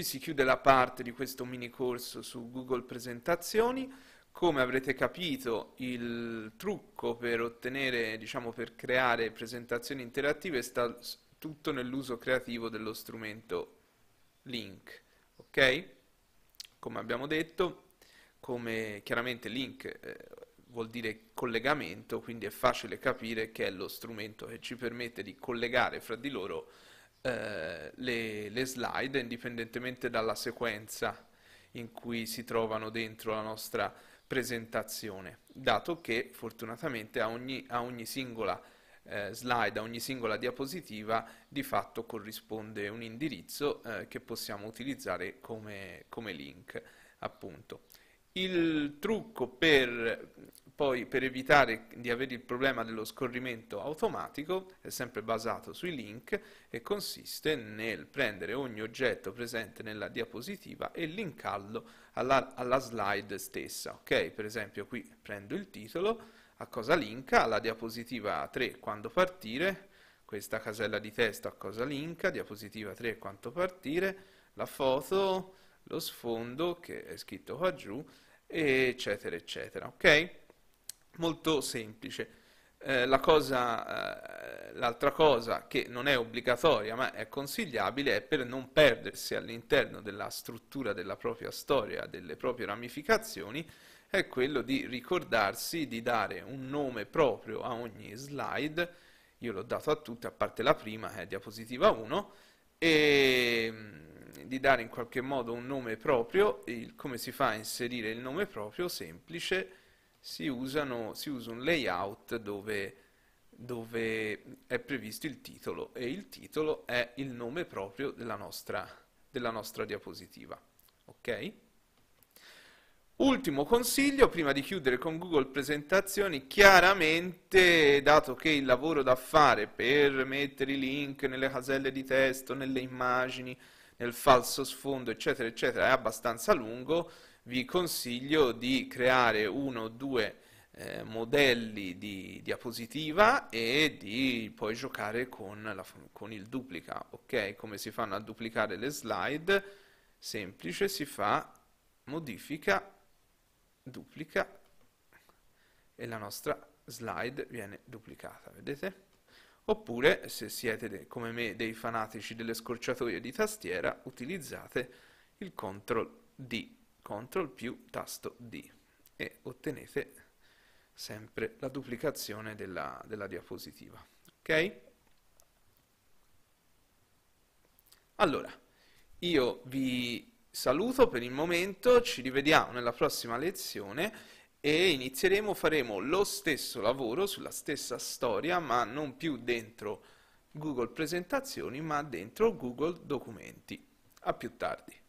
Qui si chiude la parte di questo mini corso su Google Presentazioni. Come avrete capito, il trucco per ottenere, diciamo, per creare presentazioni interattive sta tutto nell'uso creativo dello strumento link, ok? Come abbiamo detto, come chiaramente link eh, vuol dire collegamento, quindi è facile capire che è lo strumento che ci permette di collegare fra di loro eh, le, le slide indipendentemente dalla sequenza in cui si trovano dentro la nostra presentazione, dato che fortunatamente a ogni, a ogni singola eh, slide, a ogni singola diapositiva di fatto corrisponde un indirizzo eh, che possiamo utilizzare come, come link appunto. Il trucco per, poi, per evitare di avere il problema dello scorrimento automatico è sempre basato sui link e consiste nel prendere ogni oggetto presente nella diapositiva e linkarlo alla, alla slide stessa. Okay? Per esempio qui prendo il titolo, a cosa linka? Alla diapositiva 3 quando partire, questa casella di testo a cosa linka, diapositiva 3 quanto partire, la foto, lo sfondo che è scritto qua giù eccetera, eccetera. Ok? Molto semplice. Eh, la cosa, eh, l'altra cosa che non è obbligatoria ma è consigliabile è per non perdersi all'interno della struttura della propria storia, delle proprie ramificazioni, è quello di ricordarsi di dare un nome proprio a ogni slide. Io l'ho dato a tutte, a parte la prima che eh, è diapositiva 1, e di dare in qualche modo un nome proprio, il, come si fa a inserire il nome proprio? Semplice, si, usano, si usa un layout dove, dove, è previsto il titolo e il titolo è il nome proprio della nostra, della nostra diapositiva. Ok? Ultimo consiglio, prima di chiudere con Google Presentazioni, chiaramente dato che il lavoro da fare per mettere i link nelle caselle di testo, nelle immagini, nel falso sfondo, eccetera, eccetera, è abbastanza lungo, vi consiglio di creare uno o due eh, modelli di diapositiva e di poi giocare con, la, con il duplica, ok? Come si fanno a duplicare le slide? Semplice, si fa modifica, duplica e la nostra slide viene duplicata, vedete? Oppure, se siete come me dei fanatici delle scorciatoie di tastiera, utilizzate il CTRL D, CTRL più tasto D e ottenete sempre la duplicazione della, della diapositiva. Ok? Allora, io vi saluto per il momento, ci rivediamo nella prossima lezione e inizieremo, faremo lo stesso lavoro sulla stessa storia, ma non più dentro Google Presentazioni, ma dentro Google Documenti. A più tardi.